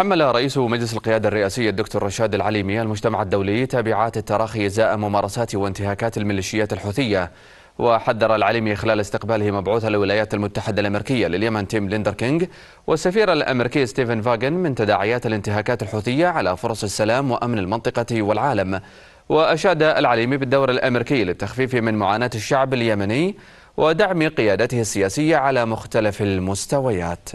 حمل رئيس مجلس القيادة الرئاسي الدكتور رشاد العليمي المجتمع الدولي تبعات التراخي إزاء ممارسات وانتهاكات الميليشيات الحوثية وحذر العليمي خلال استقباله مبعوث الولايات المتحدة الأمريكية لليمن تيم ليندر كينج والسفير الأمريكي ستيفن فاغن من تداعيات الانتهاكات الحوثية على فرص السلام وأمن المنطقة والعالم وأشاد العليمي بالدور الأمريكي للتخفيف من معاناة الشعب اليمني ودعم قيادته السياسية على مختلف المستويات